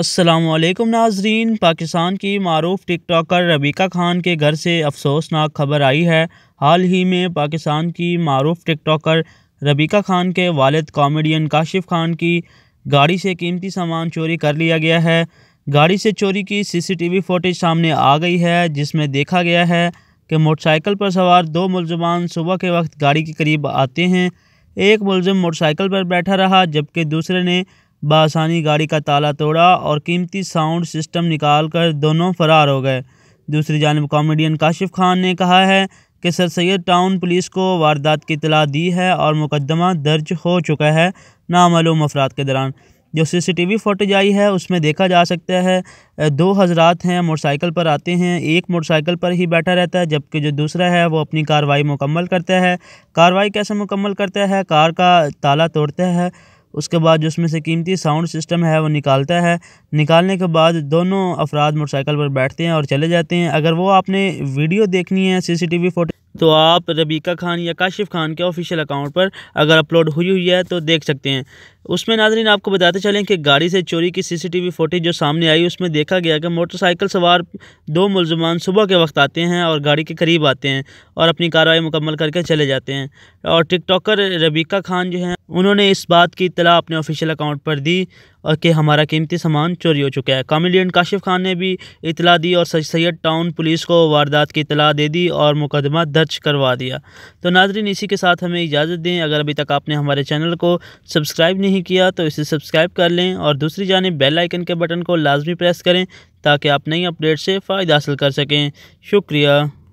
असलम नाजरीन पाकिस्तान की मरूफ टिक टॉकर रबीका खान के घर से अफसोसनाक खबर आई है हाल ही में पाकिस्तान की मरूफ टिक टॉकर रबीका खान के वालिद कॉमेडियन काशिफ खान की गाड़ी से कीमती सामान चोरी कर लिया गया है गाड़ी से चोरी की सीसीटीवी फुटेज सामने आ गई है जिसमें देखा गया है कि मोटरसाइकिल पर सवार दो मुलजमान सुबह के वक्त गाड़ी के करीब आते हैं एक मुलजम मोटरसाइकिल पर बैठा रहा जबकि दूसरे ने बासानी गाड़ी का ताला तोड़ा और कीमती साउंड सिस्टम निकाल कर दोनों फरार हो गए दूसरी जानब कॉमेडियन काशिफ खान ने कहा है कि सर सैद टाउन पुलिस को वारदात की इतला दी है और मुकदमा दर्ज हो चुका है नामालूम अफराद के दौरान जो C C T V footage आई है उसमें देखा जा सकता है दो हजरात हैं मोटरसाइकिल पर आते हैं एक मोटरसाइकिल पर ही बैठा रहता है जबकि जो दूसरा है वो अपनी कार्रवाई मुकम्मल करता है कार्रवाई कैसे मुकम्मल करता है कार का ताला तोड़ता है उसके बाद जो उसमें से कीमती साउंड सिस्टम है वो निकालता है निकालने के बाद दोनों अफराद मोटरसाइकिल पर बैठते हैं और चले जाते हैं अगर वो आपने वीडियो देखनी है सीसीटीवी फोटो तो आप रबीका खान या काशिफ खान के ऑफिशियल अकाउंट पर अगर अपलोड हुई हुई है तो देख सकते हैं उसमें नाजरीन आपको बताते चलें कि गाड़ी से चोरी की सीसीटीवी फोटेज जो सामने आई उसमें देखा गया कि मोटरसाइकिल सवार दो मुलजमान सुबह के वक्त आते हैं और गाड़ी के करीब आते हैं और अपनी कार्रवाई मुकम्मल करके चले जाते हैं और टिकटॉकर रबीका खान जो हैं उन्होंने इस बात की इतला अपने ऑफिशियल अकाउंट पर दी और कि हमारा कीमती सामान चोरी हो चुका है कामिलियन काशिफ खान ने भी इतला दी और सैयद टाउन पुलिस को वारदात की इतला दे दी और मुकदमा दर्ज करवा दिया तो नाजरीन इसी के साथ हमें इजाज़त दें अगर अभी तक आपने हमारे चैनल को सब्सक्राइब नहीं किया तो इसे सब्सक्राइब कर लें और दूसरी जानब बेल आइकन के बटन को लाजमी प्रेस करें ताकि आप नई अपडेट से फ़ायदा हासिल कर सकें शुक्रिया